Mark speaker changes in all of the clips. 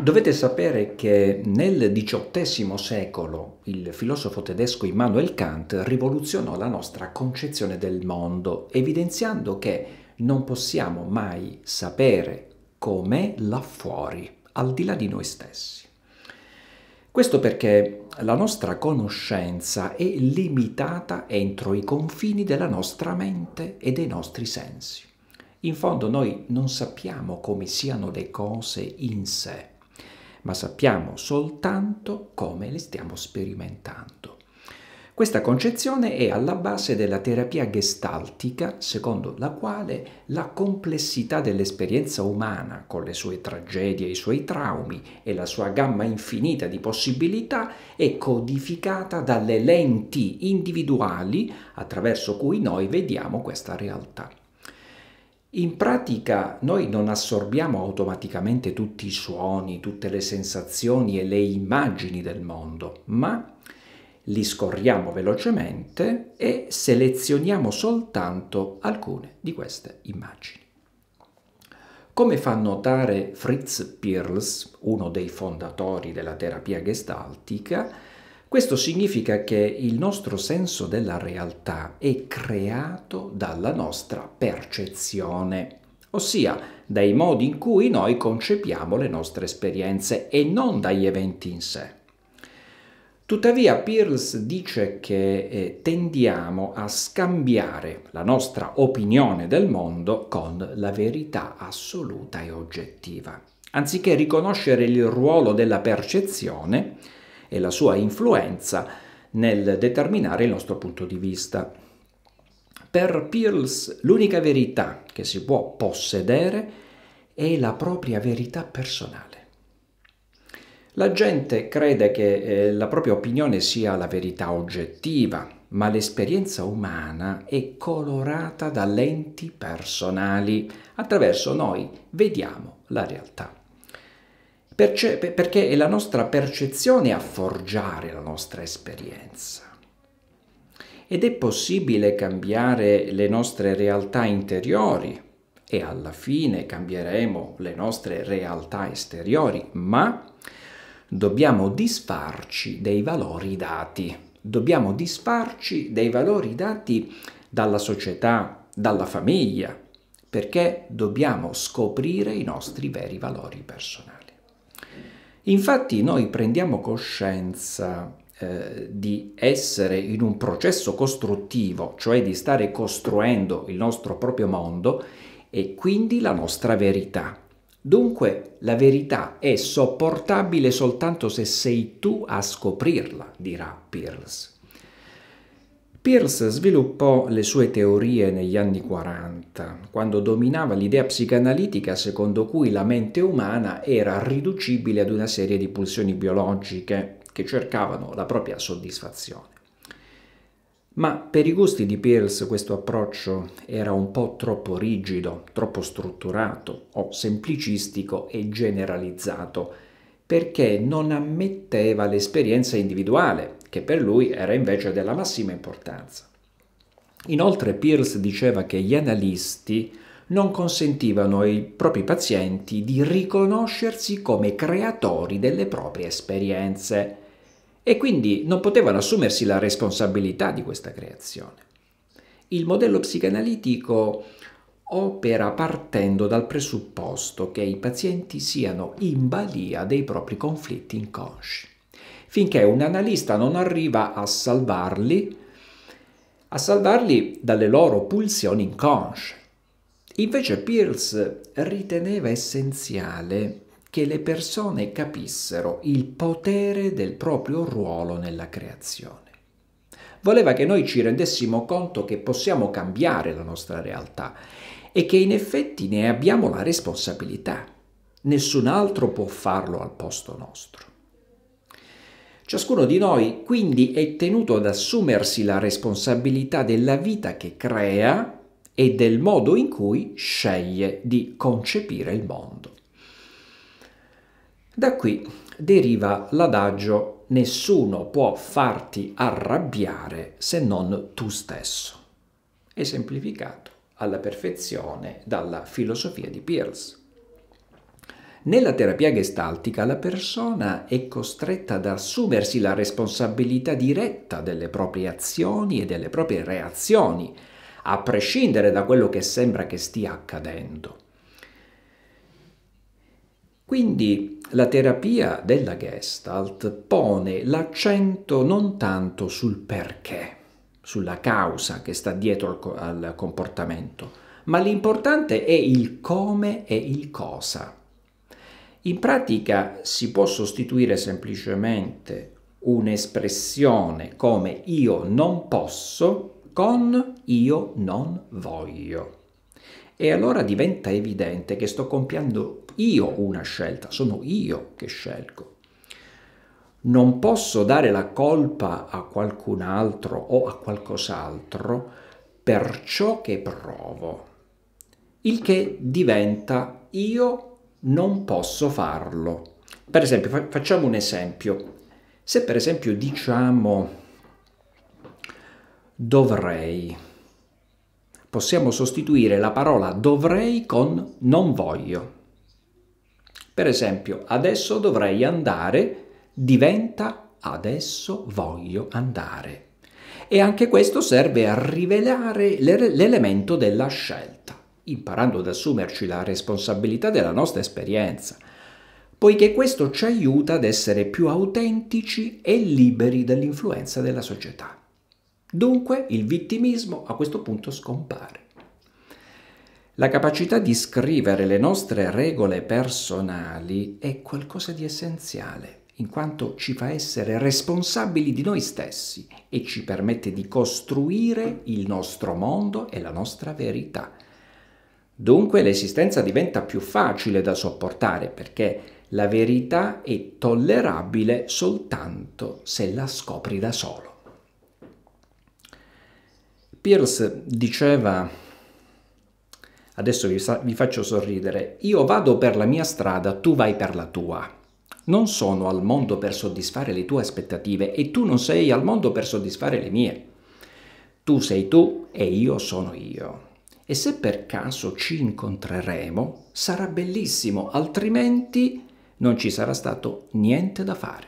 Speaker 1: Dovete sapere che nel XVIII secolo il filosofo tedesco Immanuel Kant rivoluzionò la nostra concezione del mondo, evidenziando che non possiamo mai sapere com'è là fuori, al di là di noi stessi. Questo perché la nostra conoscenza è limitata entro i confini della nostra mente e dei nostri sensi. In fondo noi non sappiamo come siano le cose in sé ma sappiamo soltanto come le stiamo sperimentando. Questa concezione è alla base della terapia gestaltica, secondo la quale la complessità dell'esperienza umana, con le sue tragedie, i suoi traumi e la sua gamma infinita di possibilità, è codificata dalle lenti individuali attraverso cui noi vediamo questa realtà. In pratica noi non assorbiamo automaticamente tutti i suoni, tutte le sensazioni e le immagini del mondo, ma li scorriamo velocemente e selezioniamo soltanto alcune di queste immagini. Come fa notare Fritz Pirls, uno dei fondatori della terapia gestaltica, questo significa che il nostro senso della realtà è creato dalla nostra percezione, ossia dai modi in cui noi concepiamo le nostre esperienze e non dagli eventi in sé. Tuttavia Peirce dice che eh, tendiamo a scambiare la nostra opinione del mondo con la verità assoluta e oggettiva. Anziché riconoscere il ruolo della percezione, e la sua influenza nel determinare il nostro punto di vista. Per Peirce l'unica verità che si può possedere è la propria verità personale. La gente crede che eh, la propria opinione sia la verità oggettiva, ma l'esperienza umana è colorata da lenti personali. Attraverso noi vediamo la realtà perce- perché è la nostra percezione a forgiare la nostra esperienza. Ed è possibile cambiare le nostre realtà interiori e alla fine cambieremo le nostre realtà esteriori, ma dobbiamo disfarci dei valori dati. Dobbiamo disfarci dei valori dati dalla società, dalla famiglia, perché dobbiamo scoprire i nostri veri valori personali. Infatti noi prendiamo coscienza eh, di essere in un processo costruttivo, cioè di stare costruendo il nostro proprio mondo e quindi la nostra verità. Dunque la verità è sopportabile soltanto se sei tu a scoprirla, dirà Peirce. Peirce sviluppò le sue teorie negli anni 40, quando dominava l'idea psicanalitica secondo cui la mente umana era riducibile ad una serie di pulsioni biologiche che cercavano la propria soddisfazione. Ma per i gusti di Peirce questo approccio era un po' troppo rigido, troppo strutturato o semplicistico e generalizzato, perché non ammetteva l'esperienza individuale che per lui era invece della massima importanza. Inoltre Peirce diceva che gli analisti non consentivano ai propri pazienti di riconoscersi come creatori delle proprie esperienze e quindi non potevano assumersi la responsabilità di questa creazione. Il modello psicanalitico opera partendo dal presupposto che i pazienti siano in balia dei propri conflitti inconsci finché un analista non arriva a salvarli, a salvarli dalle loro pulsioni inconsce. Invece Peirce riteneva essenziale che le persone capissero il potere del proprio ruolo nella creazione. Voleva che noi ci rendessimo conto che possiamo cambiare la nostra realtà e che in effetti ne abbiamo la responsabilità. Nessun altro può farlo al posto nostro. Ciascuno di noi quindi è tenuto ad assumersi la responsabilità della vita che crea e del modo in cui sceglie di concepire il mondo. Da qui deriva l'adagio nessuno può farti arrabbiare se non tu stesso. esemplificato alla perfezione dalla filosofia di Peirce. Nella terapia gestaltica la persona è costretta ad assumersi la responsabilità diretta delle proprie azioni e delle proprie reazioni, a prescindere da quello che sembra che stia accadendo. Quindi la terapia della Gestalt pone l'accento non tanto sul perché, sulla causa che sta dietro al, comportamento, ma l'importante è il come e il cosa. In pratica si può sostituire semplicemente un'espressione come io non posso con io non voglio. E allora diventa evidente che sto compiendo io una scelta, sono io che scelgo. Non posso dare la colpa a qualcun altro o a qualcos'altro per ciò che provo, il che diventa io non posso farlo. Per esempio, facciamo un esempio. Se per esempio diciamo dovrei, possiamo sostituire la parola dovrei con non voglio. Per esempio, adesso dovrei andare diventa adesso voglio andare. E anche questo serve a rivelare l'elemento della scelta imparando ad assumerci la responsabilità della nostra esperienza, poiché questo ci aiuta ad essere più autentici e liberi dall'influenza della società. Dunque il vittimismo a questo punto scompare. La capacità di scrivere le nostre regole personali è qualcosa di essenziale, in quanto ci fa essere responsabili di noi stessi e ci permette di costruire il nostro mondo e la nostra verità. Dunque l'esistenza diventa più facile da sopportare perché la verità è tollerabile soltanto se la scopri da solo. Pierce diceva, adesso vi, vi, faccio sorridere, io vado per la mia strada, tu vai per la tua. Non sono al mondo per soddisfare le tue aspettative e tu non sei al mondo per soddisfare le mie. Tu sei tu e io sono io. E se per caso ci incontreremo, sarà bellissimo, altrimenti non ci sarà stato niente da fare.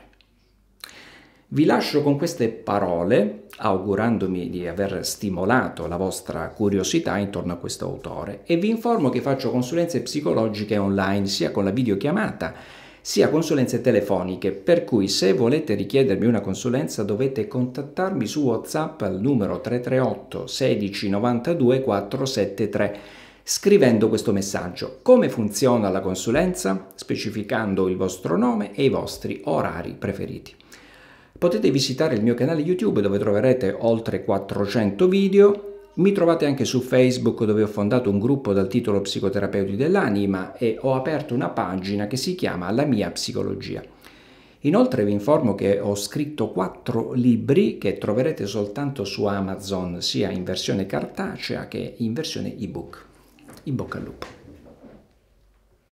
Speaker 1: Vi lascio con queste parole, augurandomi di aver stimolato la vostra curiosità intorno a questo autore e vi informo che faccio consulenze psicologiche online sia con la videochiamata sia consulenze telefoniche, per cui se volete richiedermi una consulenza dovete contattarmi su WhatsApp al numero 338 16 92 473 scrivendo questo messaggio. Come funziona la consulenza? Specificando il vostro nome e i vostri orari preferiti. Potete visitare il mio canale YouTube dove troverete oltre 400 video mi trovate anche su Facebook dove ho fondato un gruppo dal titolo Psicoterapeuti dell'anima e ho aperto una pagina che si chiama La mia psicologia. Inoltre vi informo che ho scritto quattro libri che troverete soltanto su Amazon, sia in versione cartacea che in versione ebook. In bocca al lupo.